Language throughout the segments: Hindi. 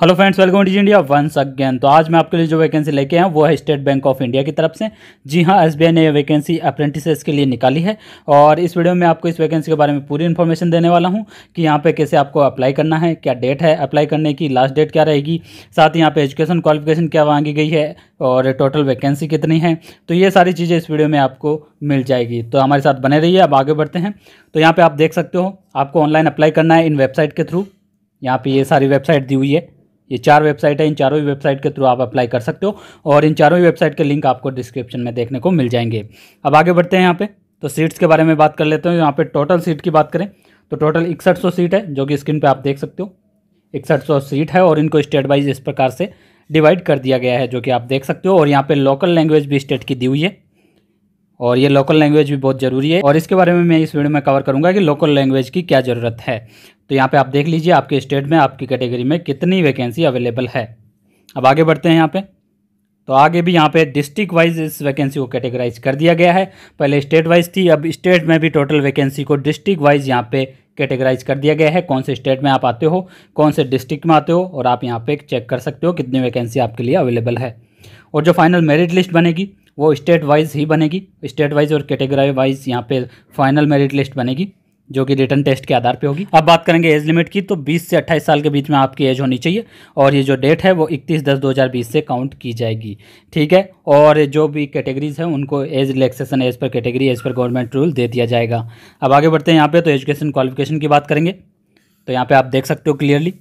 hello friends welcome to India once again तो आज मैं आपके लिए जो वैकेंसी लेके आया वो है स्टेट बैंक ऑफ इंडिया की तरफ से जी हाँ एसबीआई ने यह वैकेंसी अप्रेंटिसेस के लिए निकाली है और इस वीडियो में आपको इस वैकेंसी के बारे में पूरी इन्फॉर्मेशन देने वाला हूँ कि यहाँ पे कैसे आपको अप्लाई करना है क्या डेट है अप्लाई करने की लास्ट डेट क्या रहेगी साथ ही यहाँ पर एजुकेशन क्वालिफिकेशन क्या मांगी गई है और टोटल वैकेंसी कितनी है तो ये सारी चीज़ें इस वीडियो में आपको मिल जाएगी तो हमारे साथ बने रहिए अब आगे बढ़ते हैं तो यहाँ पर आप देख सकते हो आपको ऑनलाइन अप्लाई करना है इन वेबसाइट के थ्रू यहाँ पर ये सारी वेबसाइट दी हुई है ये चार वेबसाइट है इन चारों ही वेबसाइट के थ्रू आप अप्लाई कर सकते हो और इन चारों ही वेबसाइट के लिंक आपको डिस्क्रिप्शन में देखने को मिल जाएंगे अब आगे बढ़ते हैं यहाँ पे तो सीट्स के बारे में बात कर लेते हैं यहाँ पे टोटल सीट की बात करें तो टोटल इकसठ सीट है जो कि स्क्रीन पर आप देख सकते हो इकसठ सीट है और इनको स्टेट वाइज इस प्रकार से डिवाइड कर दिया गया है जो कि आप देख सकते हो और यहाँ पर लोकल लैंग्वेज भी स्टेट की दी हुई है और ये लोकल लैंग्वेज भी बहुत ज़रूरी है और इसके बारे में मैं इस वीडियो में कवर करूँगा कि लोकल लैंग्वेज की क्या ज़रूरत है तो यहाँ पे आप देख लीजिए आपके स्टेट में आपकी कैटेगरी में कितनी वैकेंसी अवेलेबल है अब आगे बढ़ते हैं यहाँ पे तो आगे भी यहाँ पे डिस्ट्रिक्ट वाइज इस वैकेंसी को कैटेगराइज कर दिया गया है पहले स्टेट वाइज थी अब स्टेट में भी टोटल वैकेंसी को डिस्ट्रिक्ट वाइज यहाँ पे कैटेगराइज कर दिया गया है कौन से स्टेट में आप आते हो कौन से डिस्ट्रिक्ट में आते हो और आप यहाँ पे चेक कर सकते हो कितनी वैकेंसी आपके लिए अवेलेबल है और जो फाइनल मेरिट लिस्ट बनेगी वो स्टेट वाइज ही बनेगी स्टेट वाइज और कैटेगरी वाइज यहाँ पे फाइनल मेरिट लिस्ट बनेगी जो कि रिटर्न टेस्ट के आधार पे होगी अब बात करेंगे एज लिमिट की तो 20 से 28 साल के बीच में आपकी एज होनी चाहिए और ये जो डेट है वो 31 दस 2020 से काउंट की जाएगी ठीक है और जो भी कैटेगरीज हैं उनको एज रिलेक्सेसन एज पर कैटेगरी एज पर गवर्नमेंट रूल दे दिया जाएगा अब आगे बढ़ते हैं यहाँ पर तो एजुकेशन क्वालिफिकेशन की बात करेंगे तो यहाँ पर आप देख सकते हो क्लियरली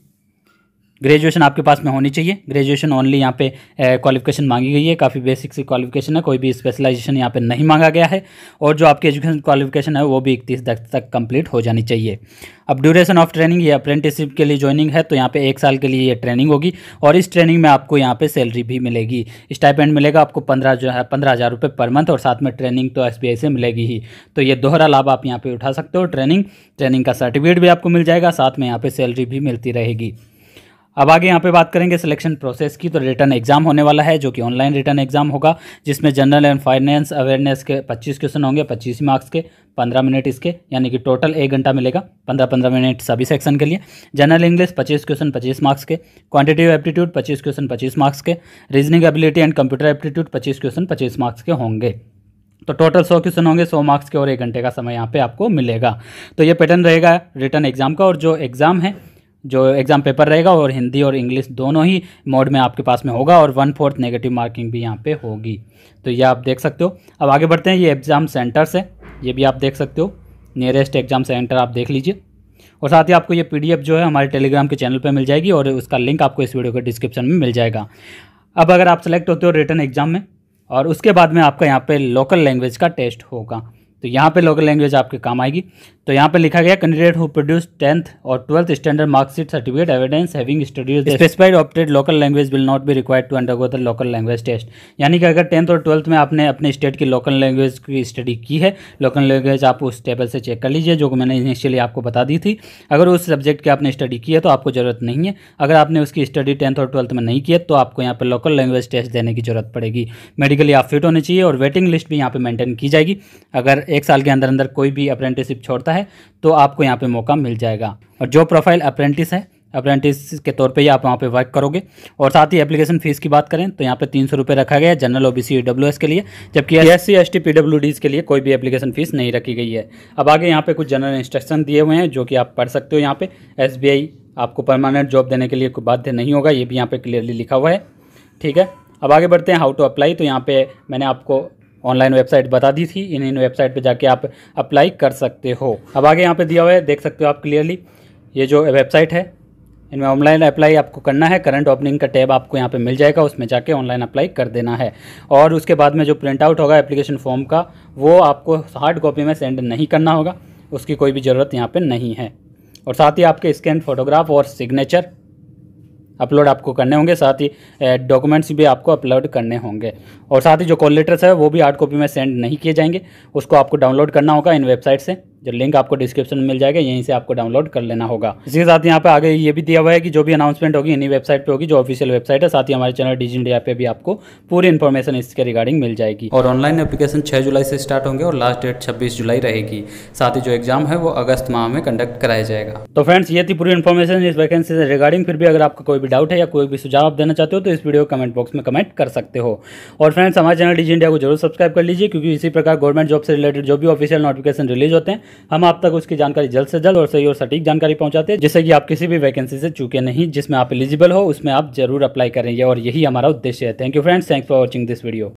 ग्रेजुएशन आपके पास में होनी चाहिए ग्रेजुएशन ओनली यहाँ पे क्वालिफिकेशन मांगी गई है काफ़ी बेसिक सी क्वालिफिकेशन है कोई भी स्पेशलाइजेशन यहाँ पे नहीं मांगा गया है और जो आपकी एजुकेशन क्वालिफिकेशन है वो भी इकतीस तक तक कंप्लीट हो जानी चाहिए अब ड्यूरेशन ऑफ ट्रेनिंग ये अप्रेंटिसशिप के लिए ज्वाइनिंग है तो यहाँ पे एक साल के लिए ये ट्रेनिंग होगी और इस ट्रेनिंग में आपको यहाँ पे सैलरी भी मिलेगी स्टाइपेंड मिलेगा आपको पंद्रह जो है पंद्रह हज़ार रुपये पर मंथ और साथ में ट्रेनिंग तो एस से मिलेगी ही तो ये दोहरा लाभ आप यहाँ पे उठा सकते हो ट्रेनिंग ट्रेनिंग का सर्टिफिकेट भी आपको मिल जाएगा साथ में यहाँ पर सैलरी भी मिलती रहेगी अब आगे यहाँ पे बात करेंगे सिलेक्शन प्रोसेस की तो रिटर्न एग्जाम होने वाला है जो कि ऑनलाइन रिटर्न एग्जाम होगा जिसमें जनरल एंड फाइनेंस अवेयरनेस के 25 क्वेश्चन होंगे 25 मार्क्स के 15 मिनट इसके यानी कि टोटल एक घंटा मिलेगा 15-15 मिनट सभी सेक्शन के लिए जनरल इंग्लिश 25 क्वेश्चन 25 मार्क्स के क्वांटिटेटिव एप्टीट्यूड 25 क्वेश्चन 25 मार्क्स के reasoning ability and computer aptitude 25 question 25 marks के होंगे तो टोटल सौ क्वेश्चन होंगे सौ मार्क्स के और एक घंटे का समय यहाँ पे आपको मिलेगा तो ये पैटर्न रहेगा रिटर्न एग्जाम का और जो एग्ज़ाम है जो एग्ज़ाम पेपर रहेगा और हिंदी और इंग्लिश दोनों ही मोड में आपके पास में होगा और वन फोर्थ नेगेटिव मार्किंग भी यहाँ पे होगी तो ये आप देख सकते हो अब आगे बढ़ते हैं ये एग्ज़ाम सेंटर्स है ये भी आप देख सकते हो नियरेस्ट एग्ज़ाम सेंटर आप देख लीजिए और साथ ही आपको ये पी जो है हमारे टेलीग्राम के चैनल पर मिल जाएगी और उसका लिंक आपको इस वीडियो के डिस्क्रिप्शन में मिल जाएगा अब अगर आप सेलेक्ट होते हो रिटर्न एग्ज़ाम में और उसके बाद में आपका यहाँ पर लोकल लैंग्वेज का टेस्ट होगा तो यहाँ पे लोकल लैंग्वेज आपके काम आएगी तो यहाँ पर लिखा गया कैंडिडेट हु प्रोड्यूस टेंथ और twelfth standard marksheet certificate evidence having studies specified opted local language will not be required to undergo the local language test यानी कि अगर टेंथ और ट्वेल्थ में आपने अपने स्टेट की लोकल लैंग्वेज की स्टडी की है लोकल लैंग्वेज आप उस टेबल से चेक कर लीजिए जो मैंने इनिशियली आपको बता दी थी अगर उस सब्जेक्ट की आपने स्टडी की है तो आपको जरूरत नहीं है अगर आपने उसकी स्टडी टेंथ और ट्वेल्थ में नहीं किया है तो आपको यहाँ पर लोकल लैंग्वेज टेस्ट देने की जरूरत पड़ेगी मेडिकली आप फिट होने चाहिए और वेटिंग लिस्ट भी यहाँ पर मेंटेन की जाएगी अगर एक साल के अंदर अंदर कोई भी अप्रेंटिसिप छोड़ता है है तो आपको यहाँ पे मौका मिल जाएगा और जो प्रोफाइल अप्रेंटिस है अप्रेंटिस के तौर पे ही आप वहाँ पे वर्क करोगे और साथ ही एप्लीकेशन फीस की बात करें तो यहाँ पे तीन सौ रुपये रखा गया है general O B C W S के लिए जबकि S C S T P W Ds के लिए कोई भी एप्लीकेशन फीस नहीं रखी गई है अब आगे यहाँ पे कुछ जनरल इंस्ट्रक्शन दिए हुए हैं जो कि आप पढ़ सकते हो यहाँ पे एस बी आई आपको परमानेंट जॉब देने के लिए कोई बाध्य नहीं होगा ये भी यहाँ पर क्लियरली लिखा हुआ है ठीक है अब आगे बढ़ते हैं हाउ टू अप्लाई तो यहाँ पे मैंने आपको ऑनलाइन वेबसाइट बता दी थी इन इन वेबसाइट पे जाके आप अप्लाई कर सकते हो अब आगे यहाँ पे दिया हुआ है देख सकते हो आप क्लियरली ये जो वेबसाइट है इनमें ऑनलाइन अप्लाई आपको करना है करंट ओपनिंग का टैब आपको यहाँ पे मिल जाएगा उसमें जाके ऑनलाइन अप्लाई कर देना है और उसके बाद में जो प्रिंट आउट होगा एप्लीकेशन फॉर्म का वो आपको हार्ड कॉपी में सेंड नहीं करना होगा उसकी कोई भी ज़रूरत यहाँ पर नहीं है और साथ ही आपके स्कैन फोटोग्राफ और सिग्नेचर अपलोड आपको करने होंगे साथ ही डॉक्यूमेंट्स भी आपको अपलोड करने होंगे और साथ ही जो कॉल लेटर्स है वो भी हार्ड कॉपी में सेंड नहीं किए जाएंगे उसको आपको डाउनलोड करना होगा इन वेबसाइट से जो लिंक आपको डिस्क्रिप्शन में मिल जाएगा यहीं से आपको डाउनलोड कर लेना होगा इसके साथ यहाँ पे आगे ये भी दिया हुआ है कि जो भी अनाउंसमेंट होगी इन्हीं वेबसाइट पे होगी जो ऑफिशियल वेबसाइट है साथ ही हमारे चैनल डिजी इंडिया पे भी आपको पूरी इन्फॉर्मेशन इसके रिगार्डिंग मिल जाएगी और ऑनलाइन एप्लीकेशन छह जुलाई से स्टार्ट होंगे और लास्ट डेट छब्बीस जुलाई रहेगी साथ ही जो एग्जाम है वो अगस्त माह में कंडक्ट कराया जाएगा तो फ्रेंड्स ये थी पूरी इन्फॉर्मेशन इस वैकेंसी से रिगार्डिंग फिर भी अगर आपका कोई भी डाउट है या कोई भी सुझाव आप देना चाहते हो तो इस वीडियो कमेंट बॉक्स में कमेंट कर सकते हो और फ्रेंड्स हमारे चैनल डिजी इंडिया को जरूर सब्सक्राइब कर लीजिए क्योंकि इसी प्रकार गवर्नमेंट जॉब से रिलेटेड जो भी ऑफिशियल नोटिफिकेशन रिलीज होते हैं हम आप तक उसकी जानकारी जल्द से जल्द और सही और सटीक जानकारी पहुंचाते हैं जिससे कि आप किसी भी वैकेंसी से चूके नहीं जिसमें आप एलिजिबल हो उसमें आप जरूर अप्लाई करेंगे और यही हमारा उद्देश्य है thank you friends thanks for watching this video